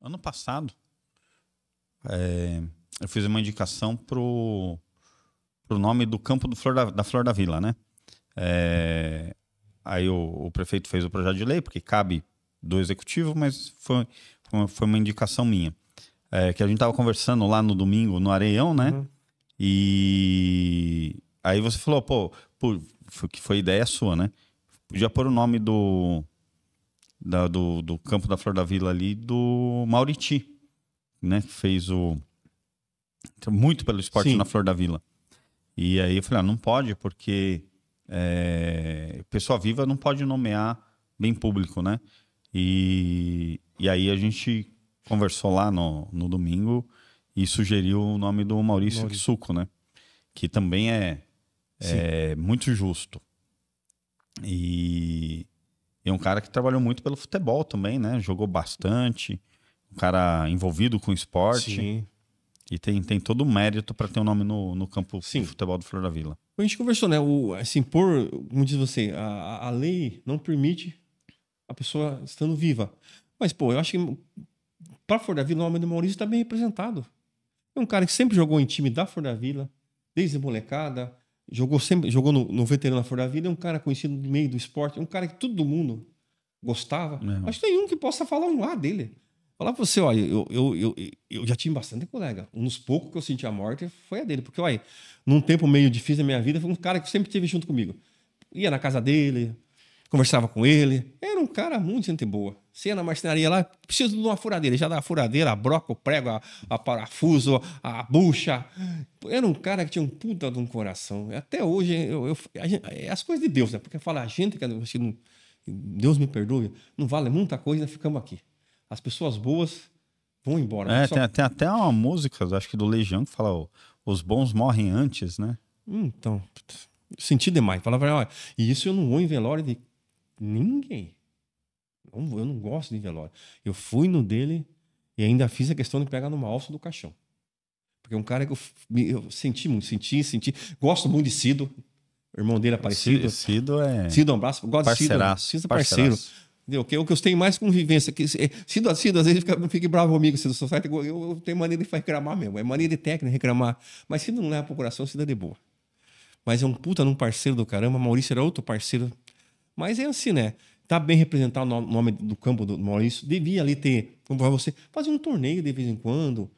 ano passado, é, eu fiz uma indicação pro, pro nome do campo do Flor da, da Flor da Vila, né? É, aí o, o, prefeito fez o projeto de lei, porque cabe do executivo, mas foi, foi uma indicação minha. É, que a gente tava conversando lá no domingo, no Areião, né? Uhum. E aí você falou, pô, que foi, foi ideia sua, né? Podia pôr o nome do, da, do, do Campo da Flor da Vila ali, do Mauriti, né? Fez o. Muito pelo esporte Sim. na Flor da Vila. E aí eu falei, ah, não pode, porque é, pessoa viva não pode nomear bem público, né? E, e aí a gente conversou lá no, no domingo e sugeriu o nome do Maurício, Maurício. Suco, né? Que também é, é muito justo. E, e é um cara que trabalhou muito pelo futebol também, né? Jogou bastante. Um cara envolvido com esporte. Sim. E tem, tem todo o mérito para ter um nome no, no campo Sim. futebol do Flor da Vila. A gente conversou, né? O, assim, por, como diz você, a, a lei não permite a pessoa estando viva. Mas, pô, eu acho que para Flor da Vila, o nome do Maurício está bem representado. É um cara que sempre jogou em time da Flor da Vila, desde molecada, jogou sempre, jogou no, no veterano da Flor da Vida, é um cara conhecido no meio do esporte, é um cara que todo mundo gostava. que é. tem nenhum que possa falar um lá dele. Falar pra você, olha, eu, eu, eu, eu já tinha bastante colega. Um dos poucos que eu senti a morte foi a dele. Porque, olha, num tempo meio difícil da minha vida, foi um cara que sempre teve junto comigo. Ia na casa dele, conversava com ele. Era um cara muito gente boa. Você na marcenaria lá, preciso de uma furadeira. Já dá a furadeira, a broca, o prego, a, a parafuso, a, bucha. Era um cara que tinha um puta de um coração. Até hoje, eu, eu gente, é as coisas de Deus, né? Porque fala, a gente, que é não, Deus me perdoe, não vale muita coisa, ficamos aqui. As pessoas boas vão embora. É, né? tem, tem, até uma música, acho que do Legião, que fala, os bons morrem antes, né? Então, senti demais. Falava, olha, e isso eu não vou em velório de ninguém. Eu não gosto de velório. Eu fui no dele e ainda fiz a questão de pegar numa alça do caixão. Porque é um cara que eu, eu senti muito, senti, senti. Gosto muito de Cido. O irmão dele aparecido. É Cido é. Cido é um abraço. Gosto de Cido. Né? Cido é parceiro. O que, o que eu tenho mais convivência. Que, é, Cido, Cido, às vezes fica, fica bravo comigo, Cido. Society, eu, eu tenho maneira de reclamar mesmo. É maneira de técnica reclamar. Mas Cido não leva pro coração, Cido é de boa. Mas é um puta num parceiro do caramba. Maurício era outro parceiro. Mas é assim, né? Está bem representado o no nome do campo do Maurício. Devia ali ter, como você, fazer um torneio de vez em quando,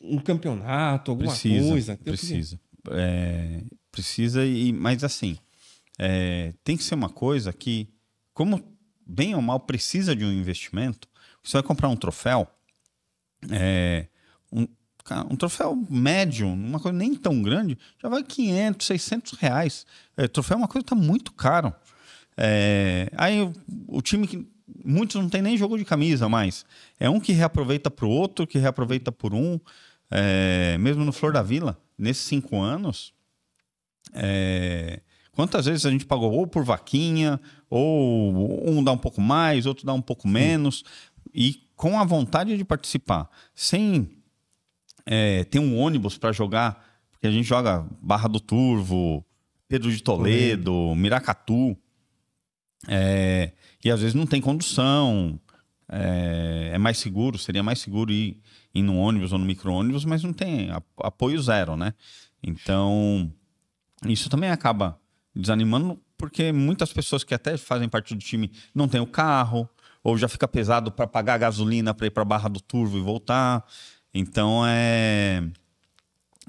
um campeonato, alguma precisa, coisa. Precisa. É, precisa, e, mas assim, é, tem que ser uma coisa que, como bem ou mal precisa de um investimento, você vai comprar um troféu, é, um, um troféu médio, uma coisa nem tão grande, já vai 500, 600 reais. É, troféu é uma coisa que está muito caro. É, aí o, o time que. Muitos não tem nem jogo de camisa mais. É um que reaproveita para o outro, que reaproveita por um. É, mesmo no Flor da Vila, nesses cinco anos, é, quantas vezes a gente pagou ou por vaquinha, ou um dá um pouco mais, outro dá um pouco menos, Sim. e com a vontade de participar, sem é, ter um ônibus para jogar, porque a gente joga Barra do Turvo, Pedro de Toledo, Toledo. Miracatu, é, e às vezes não tem condução. É, é, mais seguro, seria mais seguro ir, ir no ônibus ou no micro-ônibus, mas não tem apoio zero, né? Então, isso também acaba desanimando, porque muitas pessoas que até fazem parte do time não têm o carro, ou já fica pesado para pagar a gasolina para ir para a Barra do Turvo e voltar. Então, é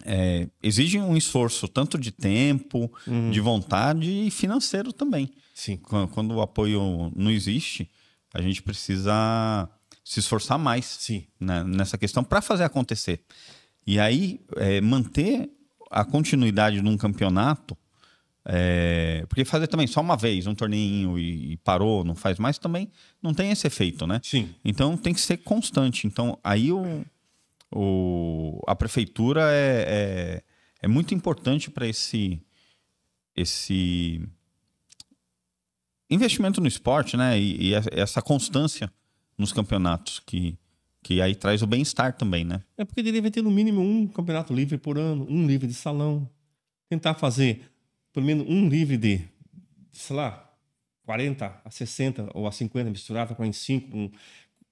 é, exige um esforço tanto de tempo, uhum. de vontade e financeiro também. Sim. Quando, quando, o apoio não existe, a gente precisa se esforçar mais Sim. Né, nessa questão para fazer acontecer. E aí, é, manter a continuidade de um campeonato, é, porque fazer também só uma vez um torneinho e, e, parou, não faz mais, também não tem esse efeito, né? Sim. Então tem que ser constante. Então aí o. O, a prefeitura é, é, é muito importante para esse, esse investimento no esporte, né? E, e essa constância nos campeonatos que, que aí traz o bem-estar também, né? É porque deveria ter no mínimo um campeonato livre por ano, um livre de salão. Tentar fazer pelo menos um livre de, sei lá, 40 a 60 ou a 50 misturada com em 5, um,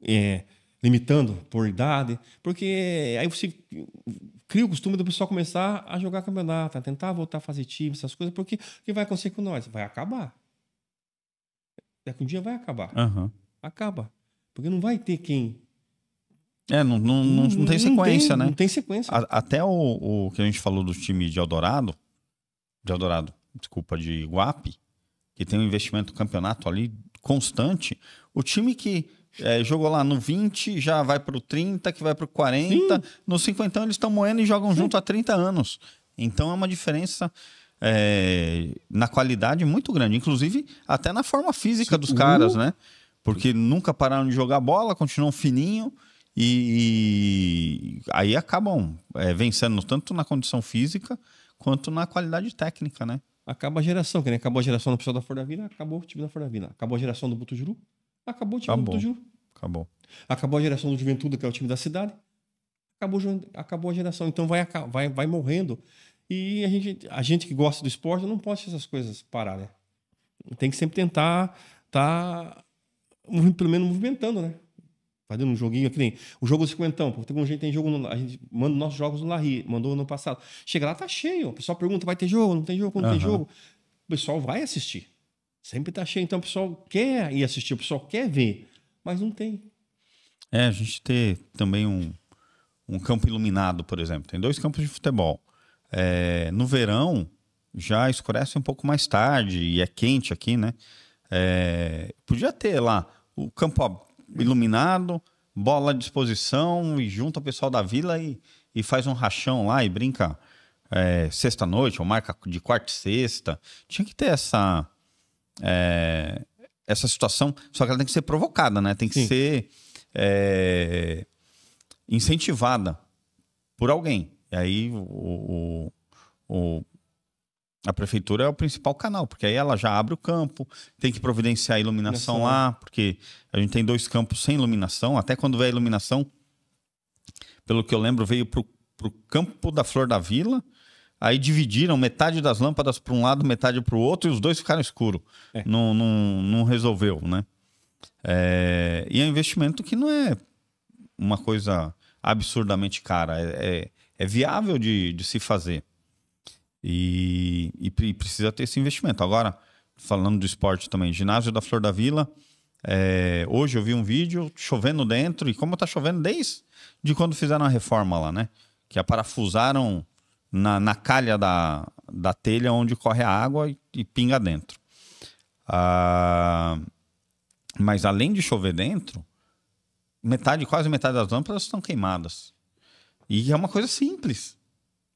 é, limitando por idade, porque aí você cria o costume do pessoal começar a jogar campeonato, a tentar voltar a fazer time, essas coisas, porque o que vai acontecer com nós? Vai acabar. Daqui é um dia vai acabar. Uhum. Acaba. Porque não vai ter quem. É, não, não, não, não tem sequência, tem, né? Não tem sequência. A, até o, o, que a gente falou do time de Eldorado, de Eldorado, desculpa, de Guapi, que tem um investimento no campeonato ali constante, o time que é, jogou lá no 20, já vai pro 30, que vai pro 40. Sim. No 50 eles estão moendo e jogam Sim. junto há 30 anos. Então é uma diferença é, na qualidade muito grande. Inclusive, até na forma física Sim. dos caras, né? Uhum. Porque nunca pararam de jogar bola, continuam fininho. E, e aí acabam é, vencendo tanto na condição física quanto na qualidade técnica, né? Acaba a geração, que nem acabou a geração do pessoal da da Vila, acabou o time da da Vila. Acabou a geração do Butujuru, Acabou o tipo, time acabou. do Ju. Acabou. Acabou a geração do Juventude, que é o time da cidade. Acabou, acabou a geração. Então vai, vai, vai morrendo. E a gente, a gente que gosta do esporte não pode essas coisas parar, né? Tem que sempre tentar tá pelo menos movimentando, né? Fazendo um joguinho que nem o jogo Cinquentão, porque tem gente tem jogo no, a gente manda nossos jogos no Larry, mandou no passado. Chega lá tá cheio, o pessoal pergunta vai ter jogo, não tem jogo, quando uhum. tem jogo, o pessoal vai assistir. Sempre está cheio. Então o pessoal quer ir assistir, o pessoal quer ver, mas não tem. É, a gente ter também um, um campo iluminado, por exemplo. Tem dois campos de futebol. É, no verão, já escurece um pouco mais tarde e é quente aqui, né? É, podia ter lá o campo iluminado, bola à disposição e junta o pessoal da vila e, e faz um rachão lá e brinca é, sexta-noite ou marca de quarta e sexta. Tinha que ter essa é, essa situação, só que ela tem que ser provocada, né? Tem que Sim. ser é, incentivada por alguém. E aí o, o, o, a prefeitura é o principal canal, porque aí ela já abre o campo, tem que providenciar a iluminação lá, é. porque a gente tem dois campos sem iluminação. Até quando vem a iluminação, pelo que eu lembro, veio para o campo da Flor da Vila Aí dividiram metade das lâmpadas para um lado, metade para o outro, e os dois ficaram escuros. É. Não, não, não resolveu, né? É... E é um investimento que não é uma coisa absurdamente cara. É, é, é viável de, de se fazer. E, e, e, precisa ter esse investimento. Agora, falando do esporte também, ginásio da Flor da Vila. É, hoje eu vi um vídeo chovendo dentro, e como tá chovendo desde de quando fizeram a reforma lá, né? Que a parafusaram na, na calha da, da telha onde corre a água e, e pinga dentro. Ah, mas além de chover dentro, metade, quase metade das lâmpadas estão queimadas. E é uma coisa simples.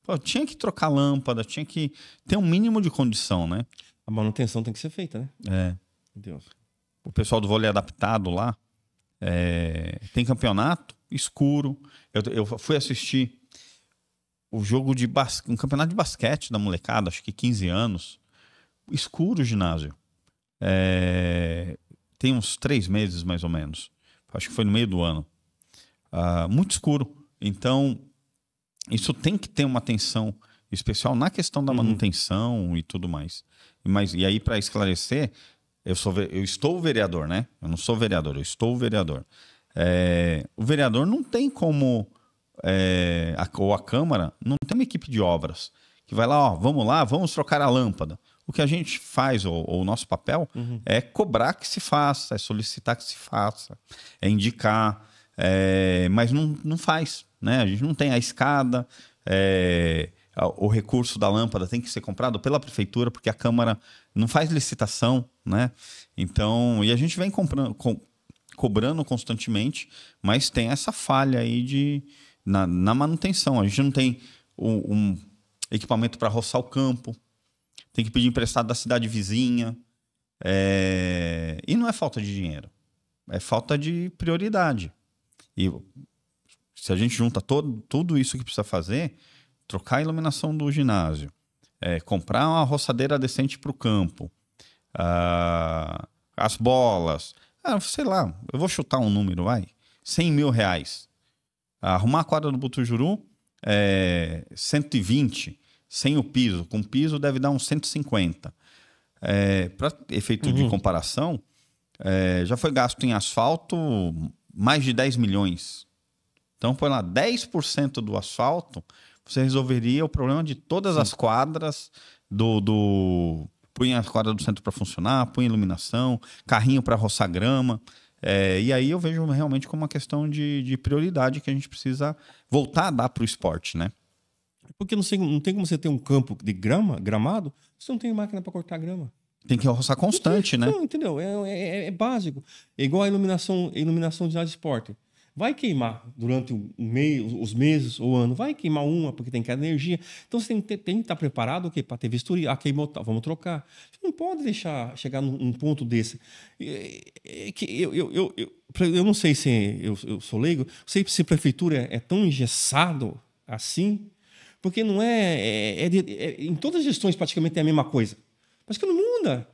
Pô, tinha que trocar lâmpada, tinha que ter um mínimo de condição, né? A manutenção tem que ser feita, né? É. Deus. O pessoal do vôlei adaptado lá é... tem campeonato escuro. Eu, eu fui assistir o jogo de bas... um campeonato de basquete da molecada, acho que 15 anos, escuro o ginásio. É... Tem uns três meses mais ou menos, acho que foi no meio do ano. Ah, muito escuro. Então, isso tem que ter uma atenção especial na questão da uhum. manutenção uhum. e tudo mais. Mas, e aí, para esclarecer, eu, sou, eu estou vereador, né? Eu não sou vereador, eu estou vereador. É, o vereador não tem como é, a, ou a Câmara não tem uma equipe de obras que vai lá, ó, vamos lá, vamos trocar a lâmpada. O que a gente faz, ou, ou o nosso papel, uhum. é cobrar que se faça, é solicitar que se faça, é indicar, é, mas não, não faz. Né? A gente não tem a escada, é, o recurso da lâmpada tem que ser comprado pela prefeitura, porque a Câmara não faz licitação. Né? Então, e a gente vem comprando, co cobrando constantemente, mas tem essa falha aí de, na, na manutenção. A gente não tem um, um equipamento para roçar o campo, tem que pedir emprestado da cidade vizinha. É... E não é falta de dinheiro, é falta de prioridade. E se a gente junta todo, tudo isso que precisa fazer, trocar a iluminação do ginásio, é, comprar uma roçadeira decente para o campo, as bolas, ah, sei lá, eu vou chutar um número, vai, 100 mil reais. Arrumar a quadra do Butujuru é 120, sem o piso. Com piso deve dar uns 150. É, Para efeito uhum. de comparação, é, já foi gasto em asfalto mais de 10 milhões. Então, põe lá 10% do asfalto, você resolveria o problema de todas Sim. as quadras do, do. Põe a quadra do centro para funcionar, põe iluminação, carrinho para roçar grama. É, e aí eu vejo realmente como uma questão de, de prioridade que a gente precisa voltar a dar para o esporte, né? Porque não, sei, não tem como você ter um campo de grama, gramado, você não tem máquina para cortar grama. Tem que roçar constante, não, né? Não, entendeu? É, é, é, básico. É igual a iluminação, iluminação de esporte vai queimar durante o mês, os meses ou ano, vai queimar uma porque tem que energia. Então você tem que, ter, tem que estar preparado o quê? Para ter vistoria, ah, queimou, tá, vamos trocar. Você não pode deixar chegar num, ponto desse. É, é que eu, eu, eu, eu, eu não sei se eu, eu sou leigo, sei se a prefeitura é, é tão engessado assim, porque não é, é, é, é em todas as gestões praticamente é a mesma coisa. Mas que não muda.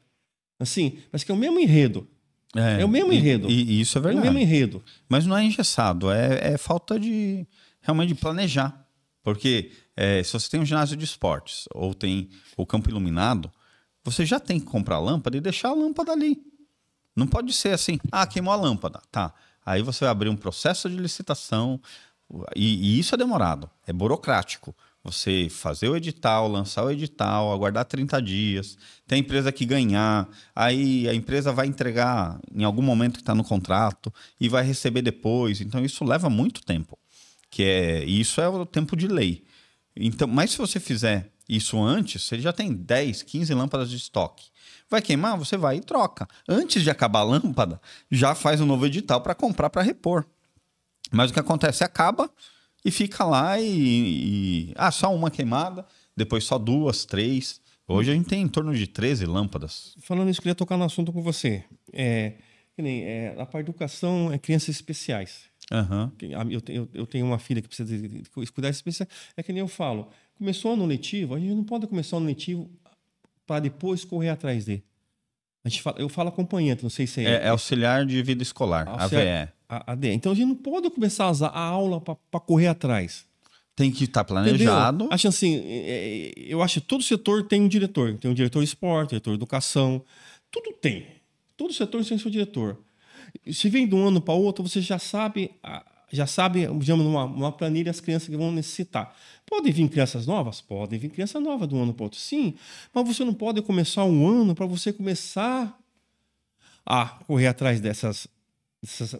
Assim, parece que é o mesmo enredo. É, é o mesmo enredo. E, e, isso é verdade. É o mesmo enredo. Mas não é engessado, é, é falta de realmente de planejar. Porque é, se você tem um ginásio de esportes ou tem o campo iluminado, você já tem que comprar a lâmpada e deixar a lâmpada ali. Não pode ser assim, ah, queimou a lâmpada. Tá. Aí você vai abrir um processo de licitação, e, e isso é demorado, é burocrático. Você fazer o edital, lançar o edital, aguardar 30 dias, tem empresa que ganhar, aí a empresa vai entregar em algum momento que está no contrato e vai receber depois. Então isso leva muito tempo, que é isso é o tempo de lei. Então, mas se você fizer isso antes, você já tem 10, 15 lâmpadas de estoque. Vai queimar? Você vai e troca. Antes de acabar a lâmpada, já faz um novo edital para comprar para repor. Mas o que acontece? Acaba, e fica lá e, e, Ah, só uma queimada, depois só duas, três. Hoje a gente tem em torno de 13 lâmpadas. Falando isso, queria tocar no assunto com você. É, nem, é, a parte de educação é crianças especiais. Uhum. Eu, eu, eu, tenho uma filha que precisa de, de cuidar especial. É que nem eu falo. Começou no letivo, a gente não pode começar no letivo para depois correr atrás dele gente fala, eu falo acompanhante, não sei se é. É, é auxiliar de vida escolar, auxiliar, AVE. AD. Então a gente não pode começar a, aula para correr atrás. Tem que estar tá planejado. Entendeu? Acho assim, é, é, eu acho que todo setor tem um diretor. Tem um diretor de esporte, diretor de educação. Tudo tem. Todo setor tem seu diretor. Se vem de um ano para outro, você já sabe a, já sabe, digamos, numa planilha as crianças que vão necessitar. Podem vir crianças novas? Podem vir criança nova de um ano para outro, sim, mas você não pode começar um ano para você começar a correr atrás dessas, dessas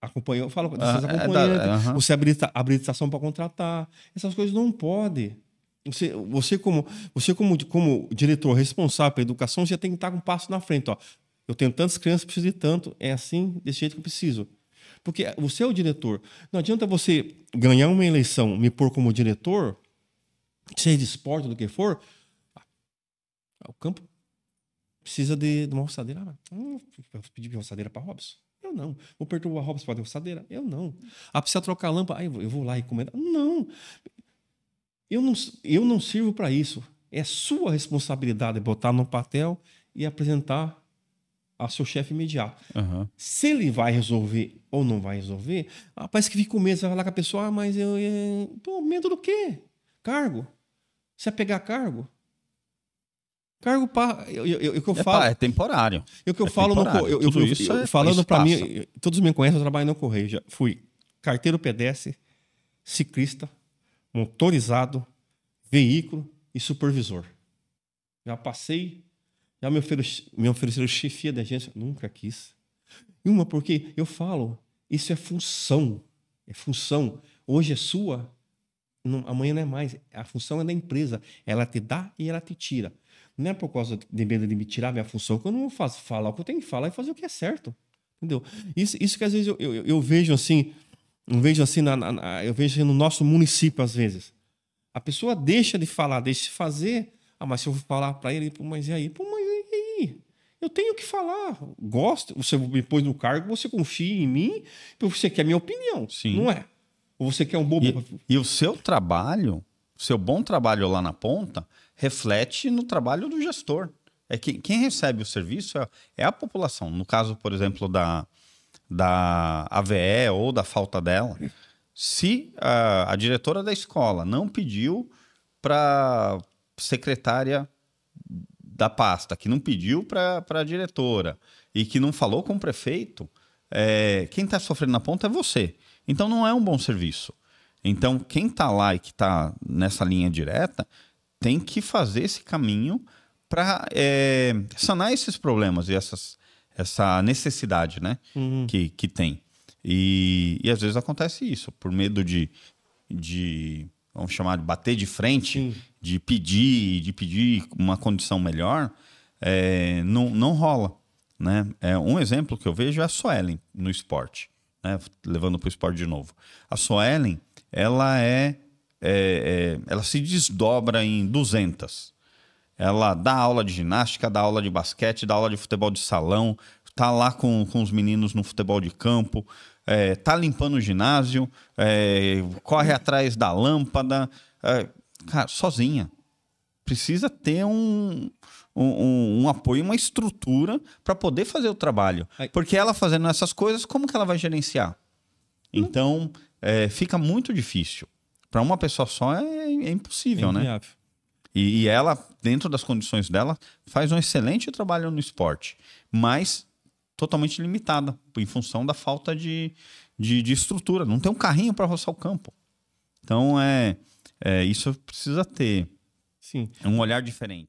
acompanhou, eu falo dessas ah, é da, uhum. É, você habilita, habilitação para contratar, essas coisas não pode. Você, você como, você como, como diretor responsável pela educação, já tem que estar um passo na frente, ó. Eu tenho tantas crianças, preciso de tanto, é assim, desse jeito que eu preciso. Porque você é o diretor. Não adianta você ganhar uma eleição, me pôr como diretor, seja de esporte, do que for. Ah, o campo precisa de, uma roçadeira. Hum, vou pedir roçadeira para Robson. Eu não. Vou perturbar Robson para ter roçadeira? Eu não. Ah, precisa trocar a lâmpada? Ah, eu vou lá e encomendar? Não. Eu não, eu não sirvo para isso. É sua responsabilidade botar no papel e apresentar a seu chefe imediato. Uhum. Se ele vai resolver ou não vai resolver, ah, parece que fica com medo. Você vai falar com a pessoa, ah, mas eu. Pô, medo do quê? Cargo. Você vai pegar cargo? Cargo para. Eu, eu, que eu é, falo. É temporário. Eu que eu é falo temporário. no. Eu, eu, Tudo isso é, falando para mim, todos me conhecem, eu trabalho no Correio. Já fui carteiro pedestre, ciclista, motorizado, veículo e supervisor. Já passei já me ofereceram, me ofereceram chefia da agência, nunca quis. E uma, porque eu falo, isso é função, é função. Hoje é sua, não, amanhã não é mais. A função é da empresa, ela te dá e ela te tira. Não é por causa de medo de me tirar minha função que eu não faço falar o que eu tenho que falar e fazer o que é certo. Entendeu? Isso, isso que às vezes eu, eu, eu vejo assim, eu vejo assim, na, na, eu vejo assim no nosso município às vezes. A pessoa deixa de falar, deixa de fazer. Ah, mas se eu falar para ele, mas e aí? Pô, mas eu tenho que falar. Gosta, você me pôs no cargo, você confia em mim, porque você quer minha opinião. Sim. Não é? Ou você quer um bobo. E, e o seu trabalho, seu bom trabalho lá na ponta, reflete no trabalho do gestor. É que, quem recebe o serviço é, é a população. No caso, por exemplo, da, da AVE ou da falta dela, se a, a diretora da escola não pediu para secretária da pasta que não pediu para a diretora e que não falou com o prefeito, é, quem está sofrendo na ponta é você. Então não é um bom serviço. Então quem está lá e que está nessa linha direta tem que fazer esse caminho para é, sanar esses problemas e essas, essa necessidade né, uhum. que, que tem. E, e às vezes acontece isso, por medo de, de vamos chamar de bater de frente, Sim. de pedir, de pedir uma condição melhor, é, não, não rola. Né? É, um exemplo que eu vejo é a Soellen no esporte, né? levando para o esporte de novo. A Soellen, ela é, é, é, ela se desdobra em 200. Ela dá aula de ginástica, dá aula de basquete, dá aula de futebol de salão, está lá com, com os meninos no futebol de campo, é, tá limpando o ginásio, é, corre atrás da lâmpada, é, cara, sozinha. Precisa ter um, um, um, apoio, uma estrutura para poder fazer o trabalho. Porque ela fazendo essas coisas, como que ela vai gerenciar? Então, é, fica muito difícil. Para uma pessoa só é, é impossível, é né? E, e, ela, dentro das condições dela, faz um excelente trabalho no esporte. Mas totalmente limitada em função da falta de, de, de estrutura. Não tem um carrinho para roçar o campo. Então, é, é isso precisa ter Sim. um olhar diferente.